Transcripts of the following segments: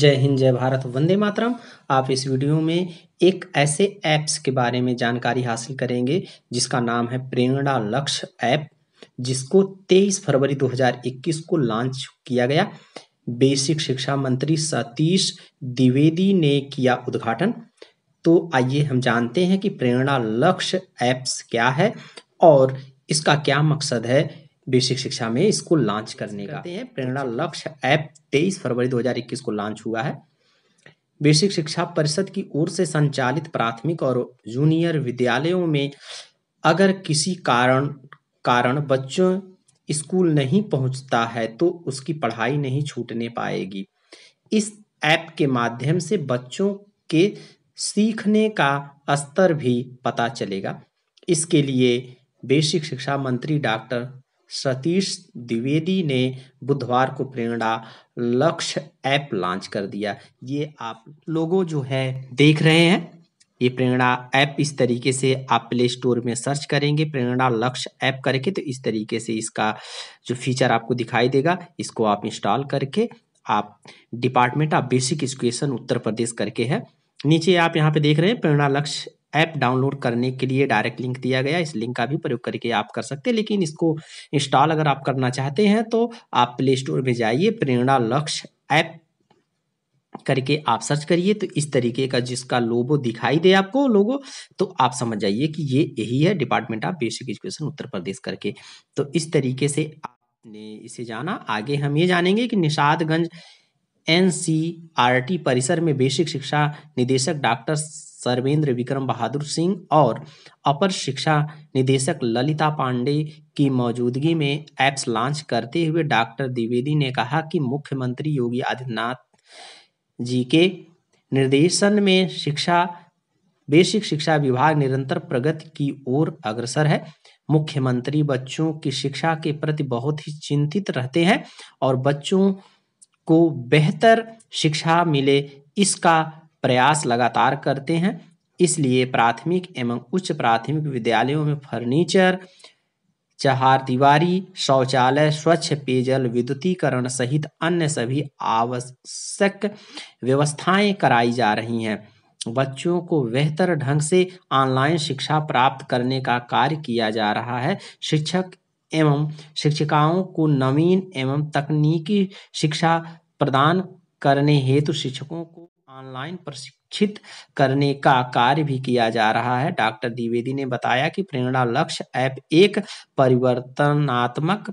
जय हिंद जय भारत वंदे मातरम आप इस वीडियो में एक ऐसे ऐप्स के बारे में जानकारी हासिल करेंगे जिसका नाम है प्रेरणा लक्ष्य ऐप जिसको 23 फरवरी 2021 को लॉन्च किया गया बेसिक शिक्षा मंत्री सतीश द्विवेदी ने किया उद्घाटन तो आइए हम जानते हैं कि प्रेरणा लक्ष्य ऐप्स क्या है और इसका क्या मकसद है बेसिक शिक्षा में इसको लॉन्च करने का प्रेरणा अच्छा। लक्ष्य ऐप तेईस फरवरी 2021 को लॉन्च हुआ है बेसिक शिक्षा परिषद की ओर से संचालित प्राथमिक और जूनियर विद्यालयों में अगर किसी कारण कारण बच्चों स्कूल नहीं पहुंचता है तो उसकी पढ़ाई नहीं छूटने पाएगी इस ऐप के माध्यम से बच्चों के सीखने का स्तर भी पता चलेगा इसके लिए बेसिक शिक्षा मंत्री डॉक्टर सतीश द्विवेदी ने बुधवार को प्रेरणा लक्ष्य ऐप लॉन्च कर दिया ये आप लोगों जो है देख रहे हैं ये प्रेरणा ऐप इस तरीके से आप प्ले स्टोर में सर्च करेंगे प्रेरणा लक्ष्य ऐप करके तो इस तरीके से इसका जो फीचर आपको दिखाई देगा इसको आप इंस्टॉल करके आप department of basic education Uttar Pradesh करके है नीचे आप यहाँ पे देख रहे हैं प्रेरणा लक्ष्य ऐप डाउनलोड करने के लिए डायरेक्ट लिंक दिया गया इस लिंक का भी प्रयोग करके आप कर सकते हैं लेकिन इसको इंस्टॉल अगर आप करना चाहते हैं तो आप प्ले स्टोर में जाइए प्रेरणा लक्ष्य ऐप करके आप सर्च करिए तो इस तरीके का जिसका लोगो दिखाई दे आपको लोगो तो आप समझ जाइए कि ये यही है department of basic education Uttar Pradesh करके तो इस तरीके से आपने इसे जाना आगे हम ये जानेंगे कि निषादगंज एन परिसर में बेसिक शिक्षा निदेशक डॉक्टर सर्वेंद्र विक्रम बहादुर सिंह और अपर शिक्षा निदेशक ललिता पांडे की मौजूदगी में एप्स लॉन्च करते हुए डॉक्टर द्विवेदी ने कहा कि मुख्यमंत्री योगी आदित्यनाथ जी के निर्देशन में शिक्षा बेसिक शिक्षा विभाग निरंतर प्रगति की ओर अग्रसर है मुख्यमंत्री बच्चों की शिक्षा के प्रति बहुत ही चिंतित रहते हैं और बच्चों को बेहतर शिक्षा मिले इसका प्रयास लगातार करते हैं इसलिए प्राथमिक एवं उच्च प्राथमिक विद्यालयों में फर्नीचर चहार दीवारी शौचालय स्वच्छ पेयजल विद्युतीकरण सहित अन्य सभी आवश्यक व्यवस्थाएं कराई जा रही हैं बच्चों को बेहतर ढंग से ऑनलाइन शिक्षा प्राप्त करने का कार्य किया जा रहा है शिक्षक एवं शिक्षिकाओं को नवीन एवं तकनीकी शिक्षा प्रदान करने हेतु शिक्षकों को ऑनलाइन प्रशिक्षित करने का कार्य भी किया जा रहा है डॉक्टर द्विवेदी ने बताया कि प्रेरणा लक्ष्य ऐप एक परिवर्तनात्मक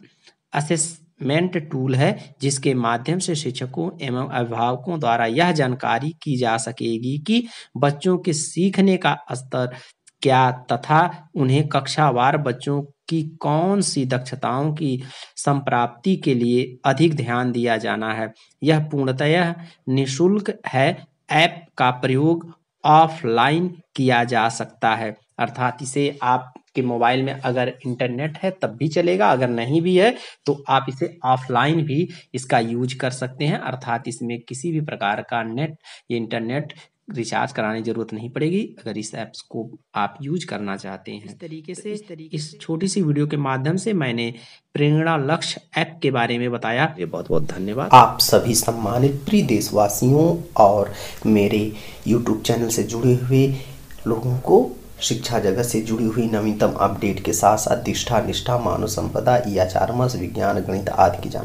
असेसमेंट टूल है जिसके माध्यम से शिक्षकों एवं अभिभावकों द्वारा यह जानकारी की जा सकेगी कि बच्चों के सीखने का स्तर क्या तथा उन्हें कक्षावार बच्चों कि कौन सी दक्षताओं की संप्राप्ति के लिए अधिक ध्यान दिया जाना है यह पूर्णतः निशुल्क है ऐप का प्रयोग ऑफलाइन किया जा सकता है अर्थात इसे आप के मोबाइल में अगर इंटरनेट है तब भी चलेगा अगर नहीं भी है तो आप इसे ऑफलाइन भी इसका यूज कर सकते हैं अर्थात इसमें किसी भी प्रकार का नेट इंटरनेट रिचार्ज कराने जरूरत नहीं पड़ेगी अगर इस ऐप्स को आप यूज करना चाहते हैं इस तरीके तो से इस तरीके इस छोटी सी वीडियो के माध्यम से मैंने प्रेरणा लक्ष्य ऐप के बारे में बताया ये बहुत बहुत धन्यवाद आप सभी सम्मानित प्रिय देशवासियों और मेरे यूट्यूब चैनल से जुड़े हुए लोगों को शिक्षा जगत से जुड़ी हुई नवीनतम अपडेट के साथ साथ दिष्ठा निष्ठा मानव संपदा ई आचार विज्ञान गणित आदि की जान